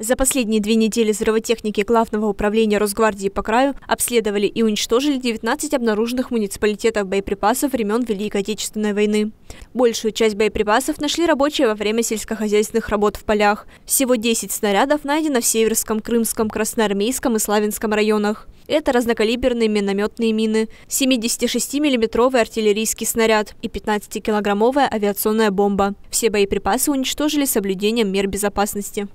За последние две недели взрывотехники Главного управления Росгвардии по краю обследовали и уничтожили 19 обнаруженных муниципалитетов боеприпасов времен Великой Отечественной войны. Большую часть боеприпасов нашли рабочие во время сельскохозяйственных работ в полях. Всего 10 снарядов найдено в Северском, Крымском, Красноармейском и Славянском районах. Это разнокалиберные минометные мины, 76 миллиметровый артиллерийский снаряд и 15-килограммовая авиационная бомба. Все боеприпасы уничтожили соблюдением мер безопасности.